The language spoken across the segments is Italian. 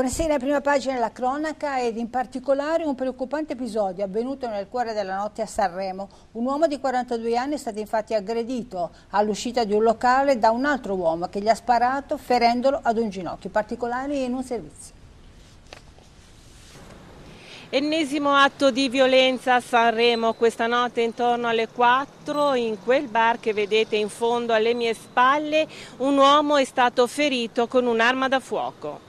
Buonasera, prima pagina la cronaca ed in particolare un preoccupante episodio avvenuto nel cuore della notte a Sanremo. Un uomo di 42 anni è stato infatti aggredito all'uscita di un locale da un altro uomo che gli ha sparato ferendolo ad un ginocchio. Particolari in un servizio. Ennesimo atto di violenza a Sanremo questa notte intorno alle 4 in quel bar che vedete in fondo alle mie spalle un uomo è stato ferito con un'arma da fuoco.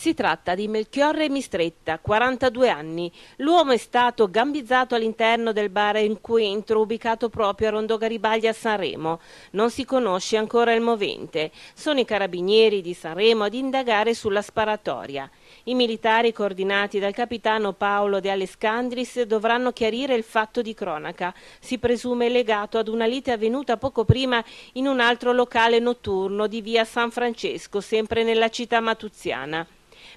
Si tratta di Melchiorre Mistretta, 42 anni. L'uomo è stato gambizzato all'interno del bar in Encuentro ubicato proprio a Rondo Garibaldi a Sanremo. Non si conosce ancora il movente. Sono i carabinieri di Sanremo ad indagare sulla sparatoria. I militari coordinati dal capitano Paolo De Alescandris dovranno chiarire il fatto di cronaca. Si presume legato ad una lite avvenuta poco prima in un altro locale notturno di via San Francesco, sempre nella città matuziana.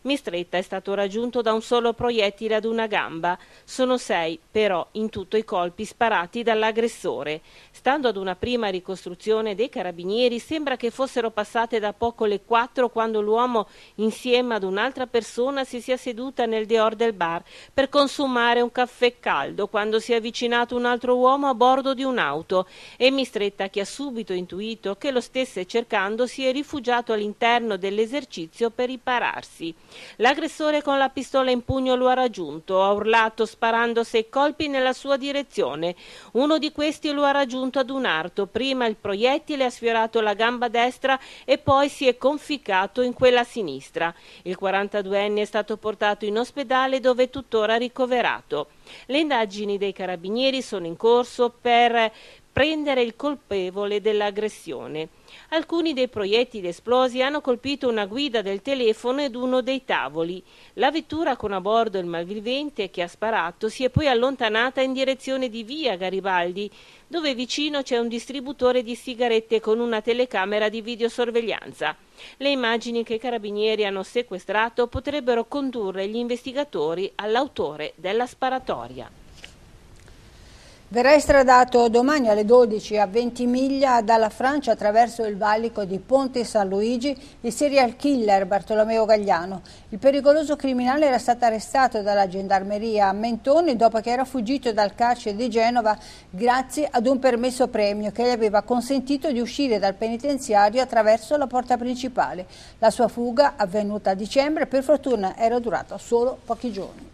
Mistretta è stato raggiunto da un solo proiettile ad una gamba. Sono sei, però, in tutto i colpi sparati dall'aggressore. Stando ad una prima ricostruzione dei carabinieri, sembra che fossero passate da poco le quattro quando l'uomo, insieme ad un'altra persona, si sia seduta nel deor del bar per consumare un caffè caldo quando si è avvicinato un altro uomo a bordo di un'auto e Mistretta, che ha subito intuito che lo stesse cercando, si è rifugiato all'interno dell'esercizio per ripararsi. L'aggressore con la pistola in pugno lo ha raggiunto, ha urlato sparando sei colpi nella sua direzione. Uno di questi lo ha raggiunto ad un arto, prima il proiettile ha sfiorato la gamba destra e poi si è conficcato in quella sinistra. Il 42enne è stato portato in ospedale dove è tuttora ricoverato. Le indagini dei carabinieri sono in corso per prendere il colpevole dell'aggressione. Alcuni dei proiettili esplosi hanno colpito una guida del telefono ed uno dei tavoli. La vettura con a bordo il malvivente che ha sparato si è poi allontanata in direzione di via Garibaldi, dove vicino c'è un distributore di sigarette con una telecamera di videosorveglianza. Le immagini che i carabinieri hanno sequestrato potrebbero condurre gli investigatori all'autore della sparatoria. Verrà estradato domani alle 12 a 20 miglia dalla Francia attraverso il valico di Ponte San Luigi il serial killer Bartolomeo Gagliano. Il pericoloso criminale era stato arrestato dalla gendarmeria a Mentone dopo che era fuggito dal carcere di Genova grazie ad un permesso premio che gli aveva consentito di uscire dal penitenziario attraverso la porta principale. La sua fuga, avvenuta a dicembre, per fortuna era durata solo pochi giorni.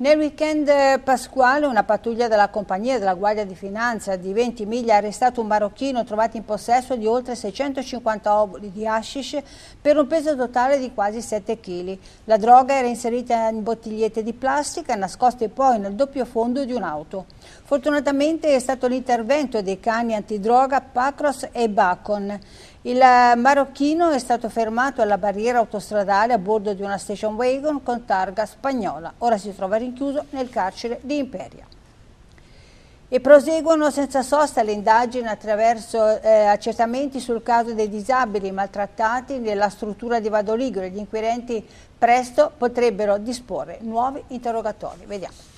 Nel weekend eh, pasquale una pattuglia della compagnia della Guardia di Finanza di 20 miglia ha arrestato un marocchino trovato in possesso di oltre 650 oboli di hashish per un peso totale di quasi 7 kg. La droga era inserita in bottigliette di plastica nascoste poi nel doppio fondo di un'auto. Fortunatamente è stato l'intervento dei cani antidroga Pacros e Bacon. Il marocchino è stato fermato alla barriera autostradale a bordo di una station wagon con targa spagnola. Ora si trova rinchiuso nel carcere di Imperia. E proseguono senza sosta le indagini attraverso eh, accertamenti sul caso dei disabili maltrattati nella struttura di Vadoligro. Gli inquirenti presto potrebbero disporre nuovi interrogatori. Vediamo.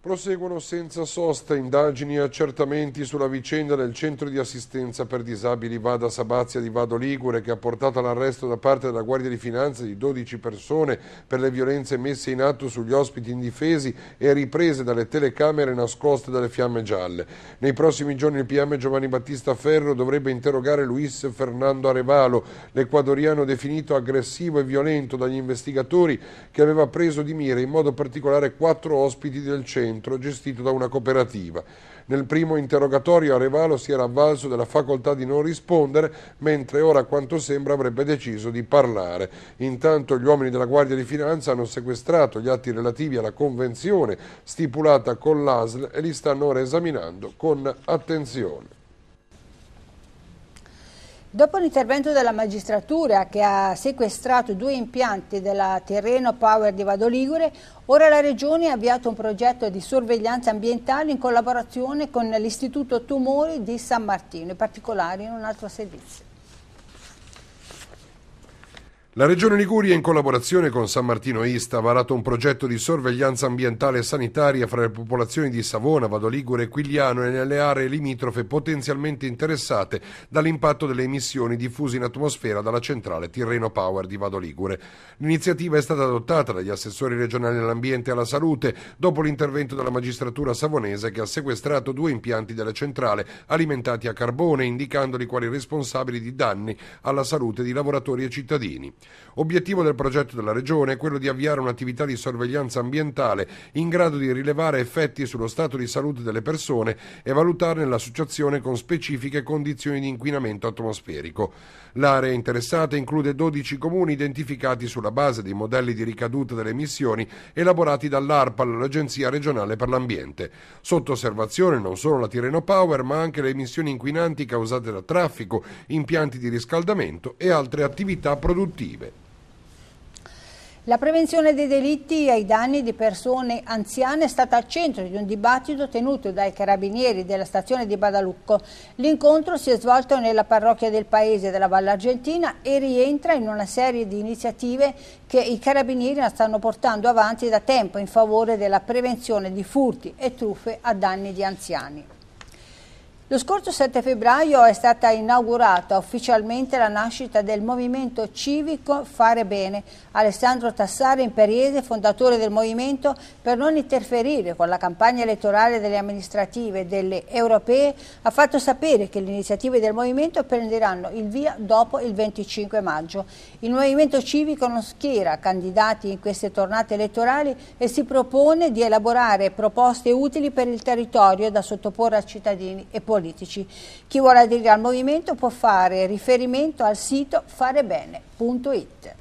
Proseguono senza sosta indagini e accertamenti sulla vicenda del centro di assistenza per disabili Vada Sabazia di Vado Ligure che ha portato all'arresto da parte della Guardia di Finanza di 12 persone per le violenze messe in atto sugli ospiti indifesi e riprese dalle telecamere nascoste dalle fiamme gialle. Nei prossimi giorni il PM Giovanni Battista Ferro dovrebbe interrogare Luis Fernando Arevalo, l'equadoriano definito aggressivo e violento dagli investigatori che aveva preso di mira in modo particolare quattro ospiti del centro centro gestito da una cooperativa. Nel primo interrogatorio Arevalo si era avvalso della facoltà di non rispondere, mentre ora quanto sembra avrebbe deciso di parlare. Intanto gli uomini della Guardia di Finanza hanno sequestrato gli atti relativi alla convenzione stipulata con l'ASL e li stanno ora esaminando con attenzione. Dopo l'intervento della magistratura che ha sequestrato due impianti della Terreno Power di Vado Ligure, ora la Regione ha avviato un progetto di sorveglianza ambientale in collaborazione con l'Istituto Tumori di San Martino, in particolare in un altro servizio. La Regione Liguria, in collaborazione con San Martino Ista, ha varato un progetto di sorveglianza ambientale e sanitaria fra le popolazioni di Savona, Vado Ligure e Quigliano e nelle aree limitrofe potenzialmente interessate dall'impatto delle emissioni diffuse in atmosfera dalla centrale Tirreno Power di Vado Ligure. L'iniziativa è stata adottata dagli assessori regionali all'ambiente e alla salute dopo l'intervento della magistratura savonese che ha sequestrato due impianti della centrale alimentati a carbone, indicandoli quali responsabili di danni alla salute di lavoratori e cittadini. Obiettivo del progetto della Regione è quello di avviare un'attività di sorveglianza ambientale in grado di rilevare effetti sullo stato di salute delle persone e valutarne l'associazione con specifiche condizioni di inquinamento atmosferico. L'area interessata include 12 comuni identificati sulla base dei modelli di ricaduta delle emissioni elaborati dall'ARPAL, l'Agenzia regionale per l'ambiente. Sotto osservazione non solo la Tireno Power, ma anche le emissioni inquinanti causate da traffico, impianti di riscaldamento e altre attività produttive. Liberi. La prevenzione dei delitti ai danni di persone anziane è stata al centro di un dibattito tenuto dai carabinieri della stazione di Badalucco. L'incontro si è svolto nella parrocchia del paese della Valle Argentina e rientra in una serie di iniziative che i carabinieri stanno portando avanti da tempo in favore della prevenzione di furti e truffe a danni di anziani. Lo scorso 7 febbraio è stata inaugurata ufficialmente la nascita del movimento civico Fare Bene. Alessandro Tassare Imperiese, fondatore del movimento, per non interferire con la campagna elettorale delle amministrative delle europee, ha fatto sapere che le iniziative del movimento prenderanno il via dopo il 25 maggio. Il movimento civico non schiera candidati in queste tornate elettorali e si propone di elaborare proposte utili per il territorio da sottoporre a cittadini e politici politici. Chi vuole aderire al movimento può fare riferimento al sito farebene.it.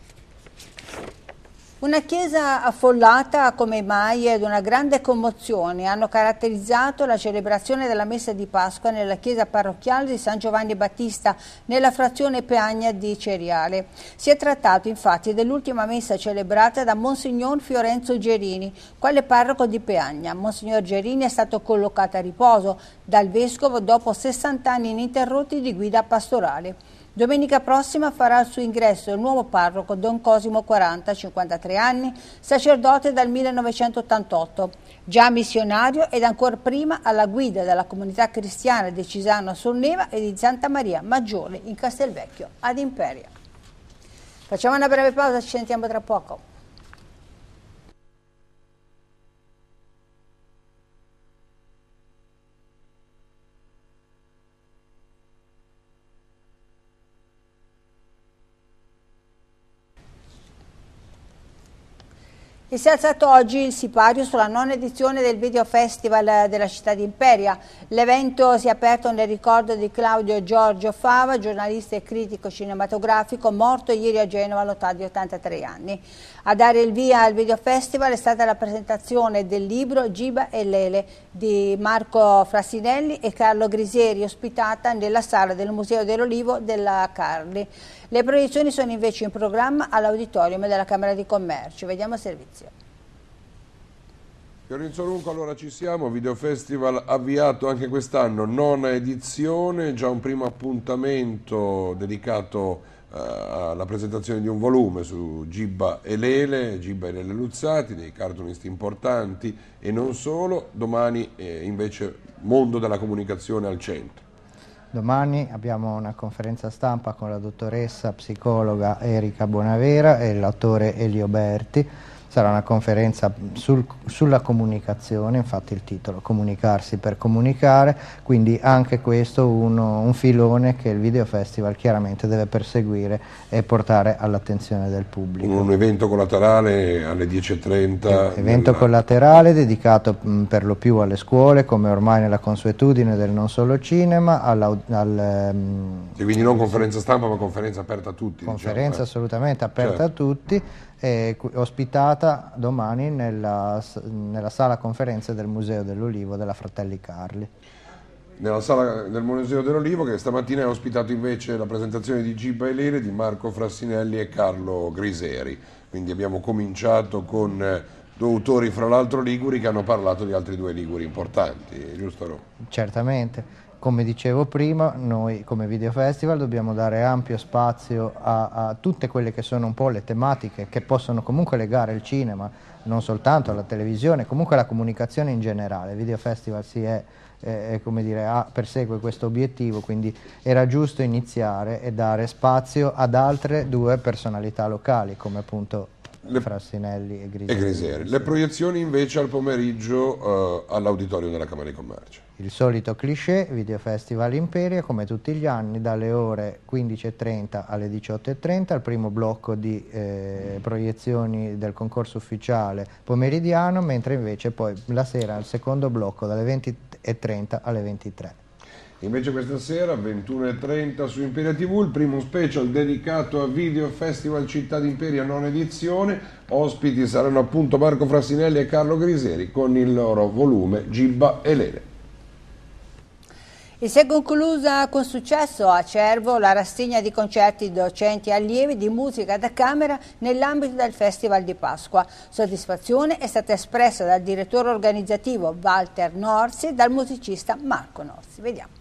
Una chiesa affollata come mai ed una grande commozione hanno caratterizzato la celebrazione della messa di Pasqua nella chiesa parrocchiale di San Giovanni Battista nella frazione Peagna di Ceriale. Si è trattato infatti dell'ultima messa celebrata da Monsignor Fiorenzo Gerini, quale parroco di Peagna. Monsignor Gerini è stato collocato a riposo dal vescovo dopo 60 anni ininterrotti di guida pastorale. Domenica prossima farà il suo ingresso il nuovo parroco Don Cosimo 40, 53 anni, sacerdote dal 1988, già missionario ed ancora prima alla guida della comunità cristiana di Cisano a Sonneva e di Santa Maria Maggiore in Castelvecchio ad Imperia. Facciamo una breve pausa, ci sentiamo tra poco. E si è alzato oggi il sipario sulla nona edizione del Video Festival della città di Imperia. L'evento si è aperto nel ricordo di Claudio Giorgio Fava, giornalista e critico cinematografico, morto ieri a Genova all'età di 83 anni. A dare il via al Video Festival è stata la presentazione del libro Giba e Lele di Marco Frassinelli e Carlo Grisieri, ospitata nella sala del Museo dell'Olivo della Carli. Le proiezioni sono invece in programma all'auditorium della Camera di Commercio. Vediamo il servizio. Fiorenzo Runco, allora ci siamo, Videofestival avviato anche quest'anno, nona edizione, già un primo appuntamento dedicato eh, alla presentazione di un volume su Gibba e Lele, Gibba e Lele Luzzati, dei cartoonisti importanti e non solo, domani eh, invece mondo della comunicazione al centro. Domani abbiamo una conferenza stampa con la dottoressa psicologa Erika Bonavera e l'attore Elio Berti sarà una conferenza sul, sulla comunicazione, infatti il titolo Comunicarsi per comunicare, quindi anche questo uno, un filone che il Video Festival chiaramente deve perseguire e portare all'attenzione del pubblico. Un, evento collaterale alle 10.30? evento nella... collaterale dedicato mh, mm, per lo più alle scuole, come ormai nella consuetudine del non solo cinema, al, mh, mm, e quindi non conferenza stampa ma conferenza aperta a tutti? Diciamo, conferenza diciamo, eh? assolutamente aperta certo. a tutti è ospitata domani nella, nella, sala conferenze del Museo dell'Olivo della Fratelli Carli. Nella sala del Museo dell'Olivo che stamattina ha ospitato invece la presentazione di Giba e Lele di Marco Frassinelli e Carlo Griseri. Quindi abbiamo cominciato con eh, due autori fra l'altro liguri che hanno parlato di altri due liguri importanti, giusto? No? Certamente come dicevo prima, noi come Video Festival dobbiamo dare ampio spazio a, a, tutte quelle che sono un po' le tematiche che possono comunque legare il cinema, non soltanto alla televisione, comunque alla comunicazione in generale. Video Festival si è, eh, dire, ha, persegue questo obiettivo, quindi era giusto iniziare e dare spazio ad altre due personalità locali, come appunto le... fra Sinelli e Griseri. E Griseri. Le proiezioni invece al pomeriggio uh, eh, all'auditorio della Camera di Commercio. Il solito cliché, Video Festival Imperia, come tutti gli anni, dalle ore 15.30 alle 18.30, il primo blocco di eh, proiezioni del concorso ufficiale pomeridiano, mentre invece poi la sera il secondo blocco dalle 20.30 alle 23. Invece questa sera 21.30 su Imperia TV il primo special dedicato a Video Festival Città d'Imperia non edizione. Ospiti saranno appunto Marco Frassinelli e Carlo Griseri con il loro volume Gibba e Lele. E si è conclusa con successo a Cervo la rassegna di concerti docenti e allievi di musica da camera nell'ambito del Festival di Pasqua. Soddisfazione è stata espressa dal direttore organizzativo Walter Norsi e dal musicista Marco Norsi. Vediamo.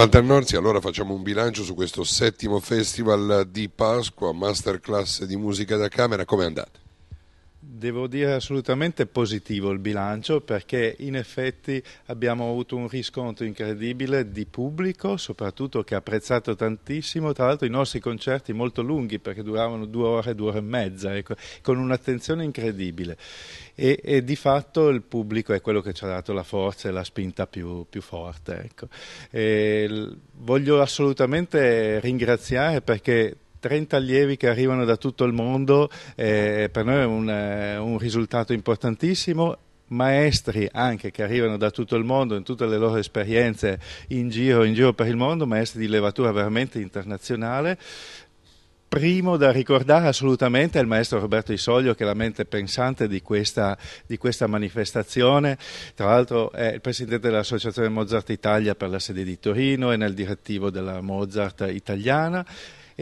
Walter Norzi, allora facciamo un bilancio su questo settimo festival di Pasqua, masterclass di musica da camera, come è andato? Devo dire assolutamente positivo il bilancio perché in effetti abbiamo avuto un riscontro incredibile di pubblico, soprattutto che ha apprezzato tantissimo, tra l'altro i nostri concerti molto lunghi perché duravano due ore, due ore e mezza, ecco, con un'attenzione incredibile e, e, di fatto il pubblico è quello che ci ha dato la forza e la spinta più, più forte. Ecco. voglio assolutamente ringraziare perché 30 allievi che arrivano da tutto il mondo, eh, per noi è un, eh, un risultato importantissimo maestri anche che arrivano da tutto il mondo, in tutte le loro esperienze in giro, in giro per il mondo, maestri di levatura veramente internazionale. Primo da ricordare assolutamente è il maestro Roberto Isoglio, che è la mente pensante di questa, di questa manifestazione. Tra l'altro è il presidente dell'Associazione Mozart Italia per la sede di Torino, è nel direttivo della Mozart italiana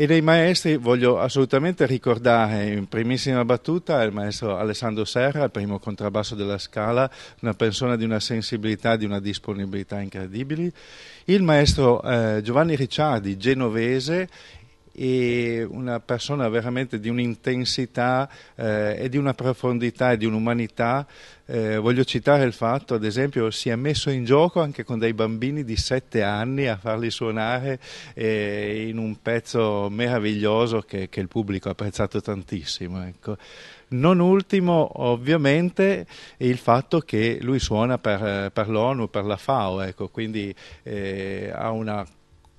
e dei maestri voglio assolutamente ricordare in primissima battuta il maestro Alessandro Serra, il primo contrabbasso della Scala, una persona di una sensibilità, di una disponibilità incredibili, il maestro eh, Giovanni Ricciardi, genovese, e una persona veramente di un'intensità eh, e di una profondità e di un'umanità. Eh, voglio citare il fatto, ad esempio, si è messo in gioco anche con dei bambini di 7 anni a farli suonare eh, in un pezzo meraviglioso che, che, il pubblico ha apprezzato tantissimo. Ecco. Non ultimo, ovviamente, il fatto che lui suona per, per l'ONU, per la FAO, ecco, quindi eh, ha una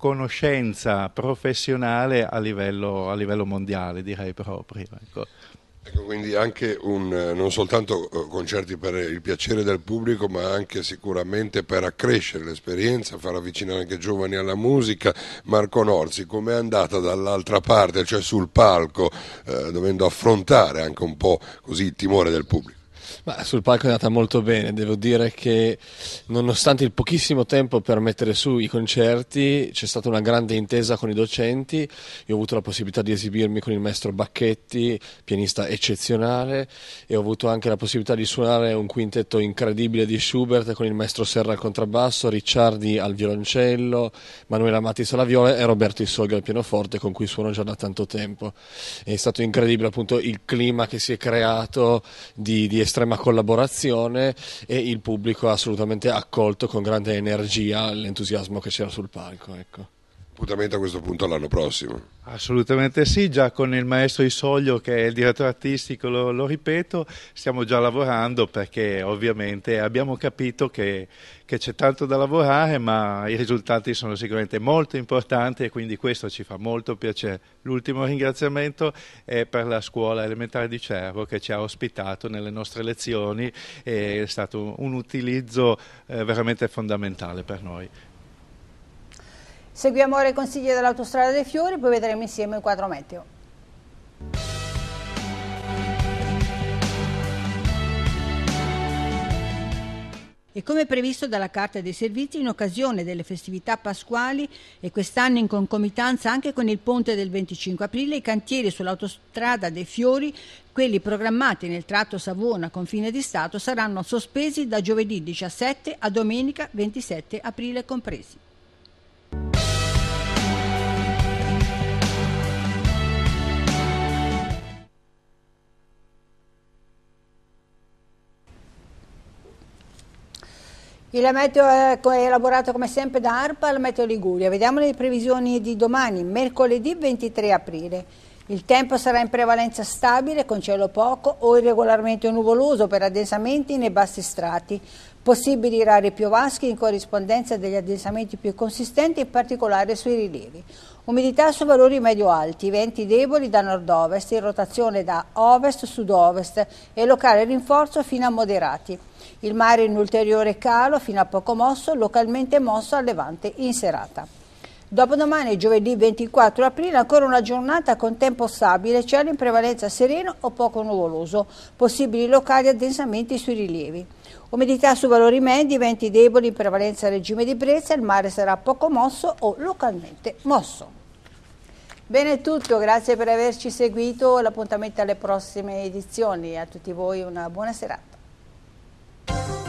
conoscenza professionale a livello, a livello mondiale, direi proprio. Ecco. Ecco, quindi anche un, eh, non soltanto eh, concerti per il piacere del pubblico, ma anche sicuramente per accrescere l'esperienza, far avvicinare anche i giovani alla musica. Marco Norzi, com'è andata dall'altra parte, cioè sul palco, eh, dovendo affrontare anche un po' così il timore del pubblico? Ma sul palco è andata molto bene, devo dire che nonostante il pochissimo tempo per mettere su i concerti c'è stata una grande intesa con i docenti, io ho avuto la possibilità di esibirmi con il maestro Bacchetti, pianista eccezionale, e ho avuto anche la possibilità di suonare un quintetto incredibile di Schubert con il maestro Serra al contrabbasso, Ricciardi al violoncello, Manuela Mattis alla viola e Roberto Isolga al pianoforte con cui suono già da tanto tempo. È stato incredibile appunto il clima che si è creato di, di estrema estrema collaborazione e il pubblico ha assolutamente accolto con grande energia l'entusiasmo che c'era sul palco. Ecco appuntamento a questo punto l'anno prossimo. Assolutamente sì, già con il maestro Isoglio che è il direttore artistico, lo, lo ripeto, stiamo già lavorando perché ovviamente abbiamo capito che, che c'è tanto da lavorare ma i risultati sono sicuramente molto importanti e quindi questo ci fa molto piacere. L'ultimo ringraziamento è per la scuola elementare di Cervo che ci ha ospitato nelle nostre lezioni è stato un utilizzo eh, veramente fondamentale per noi. Seguiamo ora i consigli dell'autostrada dei fiori, poi vedremo insieme il quadro meteo. E come previsto dalla Carta dei Servizi, in occasione delle festività pasquali e quest'anno in concomitanza anche con il ponte del 25 aprile, i cantieri sull'autostrada dei Fiori, quelli programmati nel tratto Savona-Confine di Stato, saranno sospesi da giovedì 17 a domenica 27 aprile compresi. Il meteo ecco, è elaborato come sempre da ARPA al Meteo Liguria. Vediamo le previsioni di domani, mercoledì 23 aprile. Il tempo sarà in prevalenza stabile, con cielo poco o irregolarmente nuvoloso per addensamenti nei bassi strati. Possibili rari piovaschi in corrispondenza degli addensamenti più consistenti, in particolare sui rilievi. Umidità su valori medio-alti, venti deboli da nord-ovest, in rotazione da ovest-sud-ovest -ovest, e locale rinforzo fino a moderati. Il mare in ulteriore calo fino a poco mosso, localmente mosso a levante in serata. Dopodomani, giovedì 24 aprile, ancora una giornata con tempo stabile, cielo in prevalenza sereno o poco nuvoloso, possibili locali addensamenti sui rilievi. Umidità su valori medi, venti deboli in prevalenza regime di brezza, il mare sarà poco mosso o localmente mosso. Bene è tutto, grazie per averci seguito, l'appuntamento alle prossime edizioni, a tutti voi una buona serata. Bye.